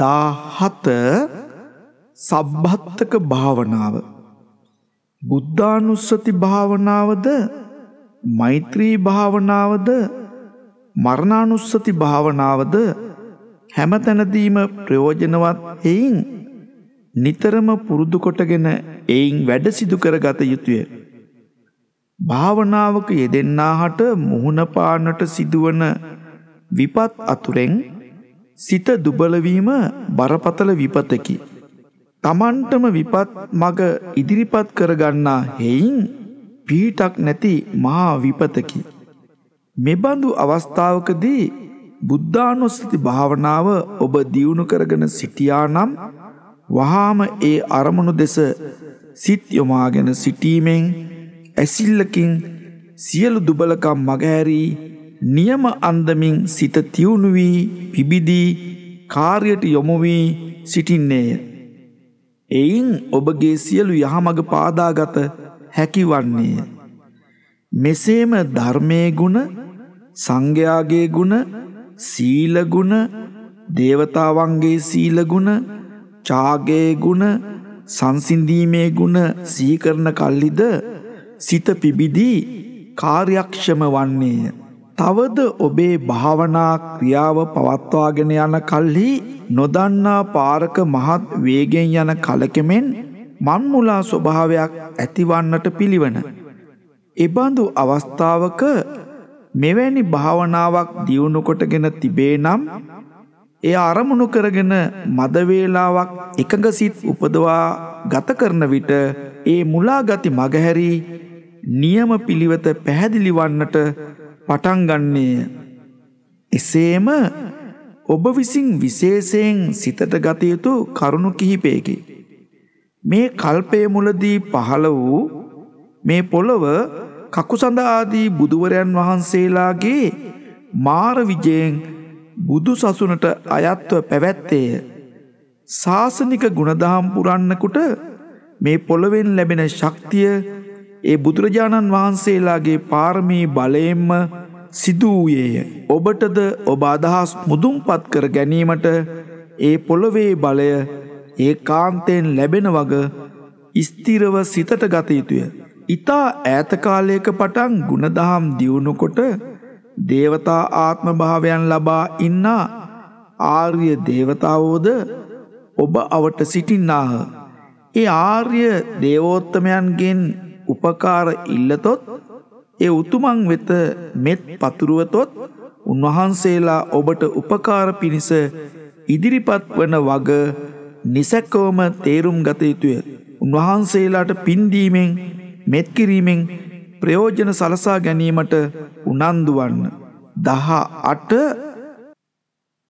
දාහත සබ්භත්තක භාවනාව. බුද්ධානුස්සති භාවනාවද මෛත්‍රී භාවනාවද මරණානුස්සති භාවනාවද හැම තැනදීම ප්‍රයෝජනවත් එයින් නිතරම පුරුදු කොටගෙන එයින් වැඩ සිදු කරගත යුතුය. භාවනාවක යෙදෙන්නාහට මුහුණපානට සිදුවන විපත් අතුරෙන් සිත දුබලවීම බරපතල විපතකි. තමන්ටම විපත් මග ඉදිරිපත් කරගන්නා හෙයින් පීටක් නැති මහා විපතකි. මෙබඳු අවස්ථාවකදී බුද්ධානුස්සති භාවනාව ඔබ දියුණු කරගෙන සිටියා නම් වහාම ඒ අරමුණු දෙස සිත් යොමාගෙන සිටීමෙන් ඇසිල්ලකින් සියලු දුබලකම් මගහැරී නියම අන්දමින් සිත තියුණු වී පිබිදී කාර්යට යොමු වී සිටින්නේය. එයින් ඔබගේ සියලු යහමඟ පාදාගත හැකිවන්නේය. මෙසේම ධර්මයේ ගුණ, සංඝයාගේ ගුණ, සීල ගුණ, දේවතාවන්ගේ සීල ගුණ, ඡාගේ ගුණ, සංසිඳීමේ ගුණ සීකරන කල්ලිද සිත පිබිදී කාර්යක්ෂම වන්නේය. තවද ඔබේ භාවනා ක්‍රියාව පවත්වාගෙන යන කල්හි නොදන්නා පාරක මහත් වේගෙන් යන කලකෙමෙන් මන්මුලා ස්වභාවයක් ඇතිවන්නට පිළිවන. එබඳු අවස්ථාවක මෙවැනි භාවනාවක් දියුණුකොටගෙන තිබේ නම් එය අරමුණු කරගෙන මදවේලාවක් එකඟසිත් උපදවා ගත කරන විට ඒ මුලාගති මගහැරී නියම පිළිවෙත පැහැදිලිවන්නට පටන් ගන්නේය. එසේම ඔබ විසින් විශේෂයෙන් සිතට ගත යුතු කරුණු කිහිපයකි. මේ කල්පය මුලදී පහළ වූ මේ පොළොව කකුසඳආදී බුදුවරයන් වහන්සේලාගේ මාර විජයෙන් බුදු සසුනට අයත්ව පැවැත්තේය. ශාසනික ගුණදහම් පුරන්නකුට මේ පොළොවෙන් ලැබෙන ශක්තිය ඒ බුදුරජාණන් වහන්සේලාගේ පාර්මී බලයෙන්ම සිදුවූයේය. ඔබටද ඔබ අදහස් මුදුම්පත් කර ගැනීමට ඒ පොළොවේ බලය ඒ කාන්තයෙන් ලැබෙන වග ස්තිරව සිතට ගතයුතුය. ඉතා ඈතකාලයක පටන් ගුණදහම් දියුණුකොට දේවතා ආත්ම භාවයන් ලබා ඉන්නා ආර්ය දේවතාවෝද ඔබ අවට සිටින්නාහ. ඒ ආර්ය දේවෝත්තමයන්ගෙන් උපකාර ඉල්ලතොත් ඒ උතුමන් වෙත මෙත් පතුරුවතොත් උන්වහන්සේලා ඔබට උපකාර පිණිස ඉදිරිපත් වන වග නිසැක්කවම තේරුම් ගත යුතුය. උන්වහන්සේලාට පින්දීමෙන් මෙත්කිරීමෙන් ප්‍රයෝජන සලසා ගැනීමට උනන්දුවන්න. දහ අට